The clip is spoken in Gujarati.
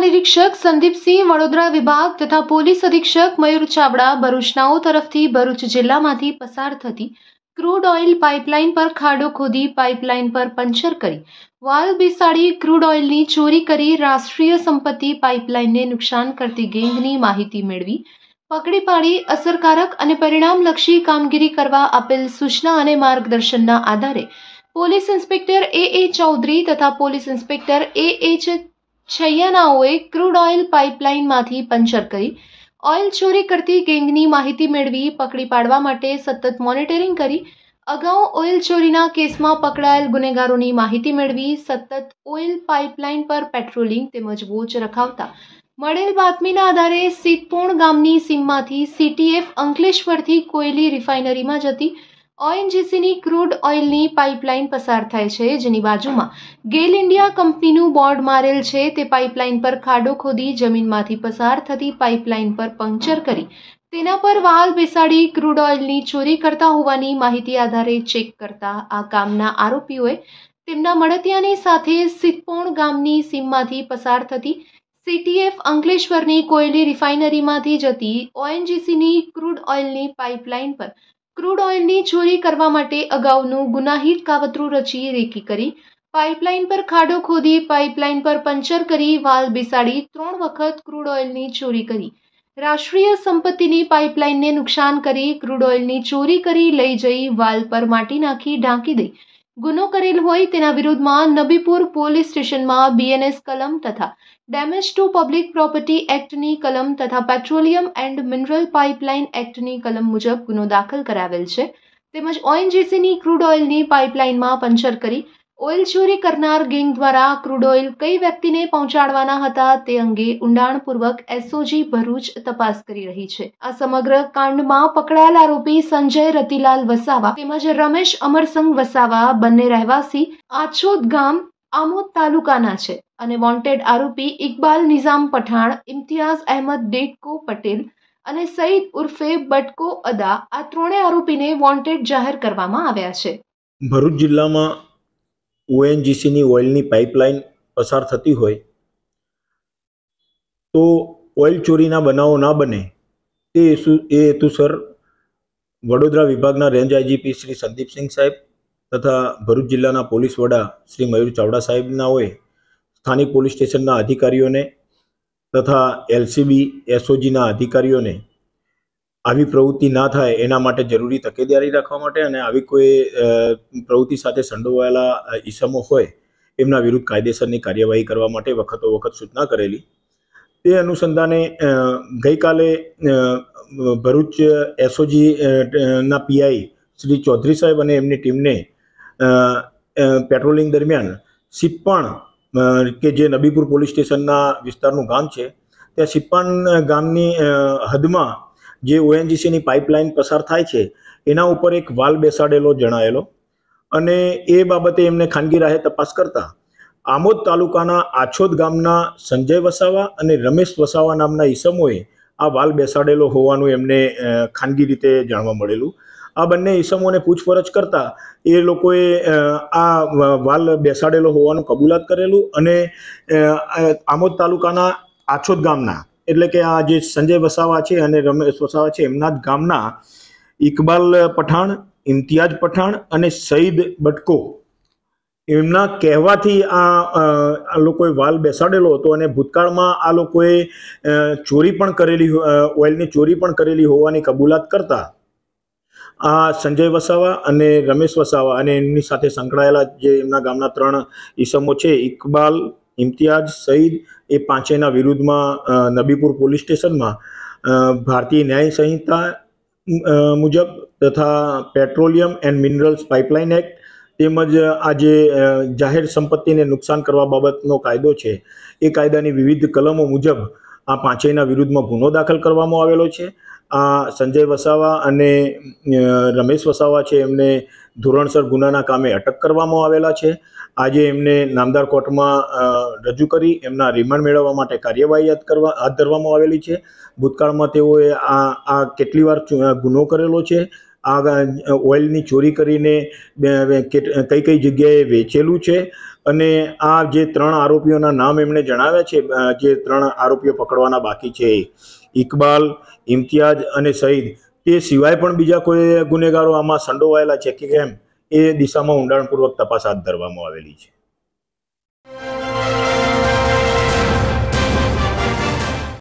મહાનિરીક્ષક સંદીપસિંહ વડોદરા વિભાગ તથા પોલીસ અધિક્ષક મયુર ચાવડા ભરૂચનાઓ તરફથી ભરૂચ જિલ્લામાંથી પસાર થતી ક્રૂડ ઓઇલ પાઇપલાઇન પર ખાડો ખોદી પાઇપલાઇન પર પંચર કરી વાલ બેસાડી ક્રૂડ ઓઇલની ચોરી કરી રાષ્ટ્રીય સંપત્તિ પાઇપલાઇનને નુકસાન કરતી ગેંગની માહિતી મેળવી પકડી પાડી અસરકારક અને પરિણામલક્ષી કામગીરી કરવા આપેલ સૂચના અને માર્ગદર્શનના આધારે police inspector A A Chaudhary તથા પોલીસ ઇન્સ્પેક્ટર એ એચ છૈયાનાઓએ ક્રૂડ ઓઇલ પાઇપલાઇનમાંથી પંચર કરી ઓઇલ ચોરી કરતી ગેંગની માહિતી મેળવી પકડી પાડવા માટે સતત મોનિટરિંગ કરી અગાઉ ઓઇલ ચોરીના કેસમાં પકડાયેલ ગુનેગારોની માહિતી મેળવી સતત ઓઇલ પાઇપલાઇન પર પેટ્રોલિંગ તેમજ વોચ રખાવતા મળેલ બાતમીના આધારે સિદ્ધપોણ ગામની સીમમાંથી સીટીએફ અંકલેશ્વરથી કોયલી રિફાઇનરીમાં જતી ઓએનજીસીની ક્રૂડ ઓઇલની પાઇપલાઇન પસાર થાય છે જેની બાજુમાં ગેલ ઇન્ડિયા કંપનીનું બોર્ડ મારેલ છે તે પાઇપલાઇન પર ખાડો ખોદી જમીનમાંથી પસાર થતી પાઇપલાઇન પર પંક્ચર કરી તેના પર વાલ બેસાડી ક્રૂડ ઓઇલની ચોરી કરતા હોવાની માહિતી આધારે ચેક કરતા આ કામના આરોપીઓએ તેમના મળતિયાની સાથે સિદ્ધપોણ ગામની સીમમાંથી પસાર થતી સીટીએફ અંકલેશ્વરની કોયલી રિફાઇનરીમાંથી જતી ઓએનજીસીની ક્રૂડ ઓઇલની પાઇપલાઇન પર ક્રૂડ ઓઇલની ચોરી કરવા માટે અગાઉનું ગુનાહિત કાવતરું રચી રેકી કરી પાઇપલાઇન પર ખાડો ખોદી પાઇપલાઇન પર પંચર કરી વાલ બેસાડી ત્રણ વખત ક્રૂડ ઓઇલની ચોરી કરી રાષ્ટ્રીય સંપત્તિની પાઇપલાઇનને નુકસાન કરી ક્રૂડ ઓઇલની ચોરી કરી લઈ જઈ વાલ પર માટી નાખી ઢાંકી દઈ ગુનો કરેલ હોય તેના વિરુદ્ધમાં નબીપુર પોલીસ સ્ટેશનમાં બીએનએસ કલમ તથા ડેમેજ ટુ પબ્લિક પ્રોપર્ટી એક્ટની કલમ તથા પેટ્રોલિયમ એન્ડ મિનરલ પાઇપલાઇન એક્ટની કલમ મુજબ ગુનો દાખલ કરાવેલ છે તેમજ ઓએનજીસીની ક્રૂડ ઓઇલની પાઇપલાઇનમાં પંચર કરી ઓઇલ ચોરી કરનાર ગેંગ દ્વારા ક્રૂડ ઓઇલ કઈ વ્યક્તિને પહોંચાડવાના હતા તે અંગે ઊંડાણપૂર્વક એસઓજી ભરૂચ તપાસ કરી રહી છે આ સમગ્ર કાંડમાં પકડાયેલ આરોપી સંજય રતિલાલ વસાવા તેમજ રમેશ અમરસંગ વસાવા બંને રહેવાસી આછોદ ગામ આમોદ તાલુકાના છે અને વોન્ટેડ આરોપી ઇકબાલ નિઝામ પઠાણ ઇમ્તિયાઝ અહેમદ ડેટકો પટેલ અને સઈદ ઉર્ફે બટકો અદા આ ત્રણેય આરોપીને વોન્ટેડ જાહેર કરવામાં આવ્યા છે ભરૂચ જિલ્લામાં ઓએનજીસીની ઓઇલની પાઇપલાઇન પસાર થતી હોય તો ઓઇલ ચોરીના બનાવો ના બને તે એ હેતુસર વડોદરા વિભાગના રેન્જ આઈજીપી શ્રી સંદીપસિંહ સાહેબ તથા ભરૂચ જિલ્લાના પોલીસ વડા શ્રી મયુર ચાવડા સાહેબના હોય સ્થાનિક પોલીસ સ્ટેશનના અધિકારીઓને તથા એલસીબી એસઓજીના અધિકારીઓને આવી પ્રવૃત્તિ ના થાય એના માટે જરૂરી તકેદારી રાખવા માટે અને આવી કોઈ પ્રવૃત્તિ સાથે સંડોવાયેલા ઈસમો હોય એમના વિરુદ્ધ કાયદેસરની કાર્યવાહી કરવા માટે વખતો વખત સૂચના કરેલી તે અનુસંધાને ગઈકાલે ભરૂચ એસઓજી ના પીઆઈ શ્રી ચૌધરી સાહેબ અને એમની ટીમને પેટ્રોલિંગ દરમિયાન સિપ્પાણ કે જે નબીપુર પોલીસ સ્ટેશનના વિસ્તારનું ગામ છે ત્યાં સિપ્પાણ ગામની હદમાં જે ઓએનજીસીની પાઇપલાઇન પસાર થાય છે એના ઉપર એક વાલ બેસાડેલો જણાયેલો અને એ બાબતે એમને ખાનગી રાહે તપાસ કરતા આમોદ તાલુકાના આછોદ ગામના સંજય વસાવા અને રમેશ વસાવા નામના ઈસમોએ આ વાલ બેસાડેલો હોવાનું એમને ખાનગી રીતે જાણવા મળેલું આ બંને ઈસમોને પૂછપરછ કરતા એ લોકોએ આ વાલ બેસાડેલો હોવાનું કબૂલાત કરેલું અને આમોદ તાલુકાના આછોદ ગામના એટલે કે આ જે સંજય વસાવા છે અને રમેશ વસાવા છે એમના જ ગામના ઇકબાલ પઠાણ ઇમ્તિયાજ પઠાણ અને સઈદ બટકો એમના કહેવાથી આ લોકોએ વાલ બેસાડેલો હતો અને ભૂતકાળમાં આ લોકોએ ચોરી પણ કરેલી ઓઇલની ચોરી પણ કરેલી હોવાની કબૂલાત કરતા આ સંજય વસાવા અને રમેશ વસાવા અને એમની સાથે સંકળાયેલા જે એમના ગામના ત્રણ ઈસમો છે ઇકબાલ ઇમ્તિયાઝ સઈદ એ પાંચેયના વિરુદ્ધમાં નબીપુર પોલીસ સ્ટેશનમાં ભારતીય ન્યાય સંહિતા મુજબ તથા petroleum and minerals pipeline act તેમજ આ જે જાહેર સંપત્તિને નુકસાન કરવા બાબતનો કાયદો છે એ કાયદાની વિવિધ કલમો મુજબ આ પાંચેયના વિરુદ્ધમાં ગુનો દાખલ કરવામાં આવેલો છે આ સંજય વસાવા અને રમેશ વસાવા છે એમને ધોરણસર ગુનાના કામે અટક કરવામાં આવેલા છે આજે એમને નામદાર કોર્ટમાં રજૂ કરી એમના રિમાન્ડ મેળવવા માટે કાર્યવાહી હાથ કરવા હાથ ધરવામાં આવેલી છે ભૂતકાળમાં તેઓએ આ આ કેટલી વાર ગુનો કરેલો છે આ ઓઇલની ચોરી કરીને કઈ કઈ જગ્યાએ વેચેલું છે અને આ જે ત્રણ આરોપીઓના નામ એમણે જણાવ્યા છે જે ત્રણ આરોપીઓ પકડવાના બાકી છે એ ઇકબાલ ઇમ્તિયાજ અને સઈદ તે સિવાય પણ બીજા કોઈ ગુનેગારો આમાં સંડોવાયેલા છે કે કેમ એ દિશામાં ઊંડાણપૂર્વક તપાસ હાથ ધરવામાં આવેલી છે